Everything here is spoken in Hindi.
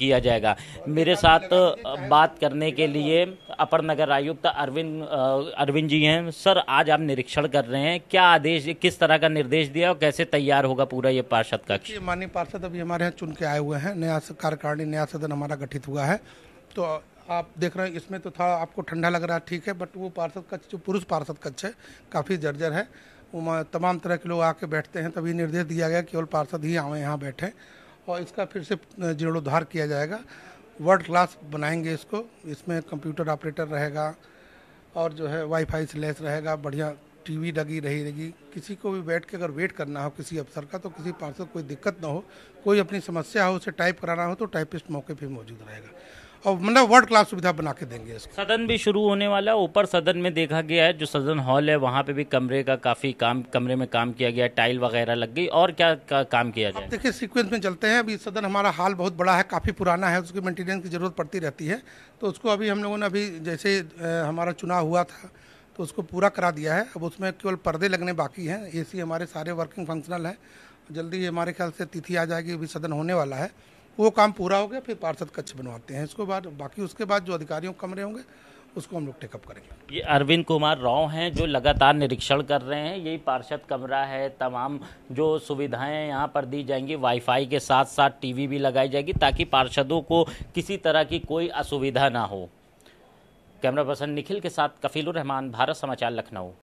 किया जाएगा मेरे साथ बात करने के लिए अपर नगर आयुक्त अरविंद अरविंद जी हैं सर आज आप निरीक्षण कर रहे हैं क्या आदेश किस तरह का निर्देश दिया और कैसे तैयार होगा पूरा ये पार्षद कक्ष माननीय पार्षद अभी हमारे यहाँ चुन के आए हुए हैं नया कार्यकारिणी नया सदन हमारा गठित हुआ है तो आप देख रहे हैं इसमें तो था आपको ठंडा लग रहा है ठीक है बट वो पार्षद कक्ष जो पुरुष पार्षद कक्ष है काफ़ी जर्जर है तमाम तरह के लोग आके बैठते हैं तभी निर्देश दिया गया केवल पार्षद ही आवे यहाँ बैठे और इसका फिर से जीर्णोद्धार किया जाएगा वर्ल्ड क्लास बनाएंगे इसको इसमें कंप्यूटर ऑपरेटर रहेगा और जो है वाईफाई से रहेगा बढ़िया टीवी लगी रही रहेगी किसी को भी बैठ के अगर वेट करना हो किसी अफसर का तो किसी पार्सल कोई दिक्कत ना हो कोई अपनी समस्या हो उसे टाइप कराना हो तो टाइपिस्ट मौके पर मौजूद रहेगा और मतलब वर्ल्ड क्लास सुविधा बना के देंगे इसको सदन भी शुरू होने वाला है ऊपर सदन में देखा गया है जो सदन हॉल है वहाँ पे भी कमरे का काफ़ी काम कमरे में काम किया गया टाइल वगैरह लग गई और क्या का, काम किया जाए देखिए सीक्वेंस में चलते हैं अभी सदन हमारा हाल बहुत बड़ा है काफ़ी पुराना है उसकी मेंटेनेंस की ज़रूरत पड़ती रहती है तो उसको अभी हम लोगों ने अभी जैसे हमारा चुनाव हुआ था तो उसको पूरा करा दिया है अब उसमें केवल पर्दे लगने बाकी हैं एसी हमारे सारे वर्किंग फंक्शनल हैं जल्दी हमारे ख्याल से तिथि आ जाएगी अभी सदन होने वाला है वो काम पूरा हो गया फिर पार्षद कक्ष बनवाते हैं इसके बाद बाकी उसके बाद जो अधिकारियों के कमरे होंगे उसको हम लोग टेकअप करेंगे ये अरविंद कुमार राव हैं जो लगातार निरीक्षण कर रहे हैं यही पार्षद कमरा है तमाम जो सुविधाएं यहाँ पर दी जाएंगी वाईफाई के साथ साथ टीवी भी लगाई जाएगी ताकि पार्षदों को किसी तरह की कोई असुविधा ना हो कैमरा पर्सन निखिल के साथ कफीलुर रहमान भारत समाचार लखनऊ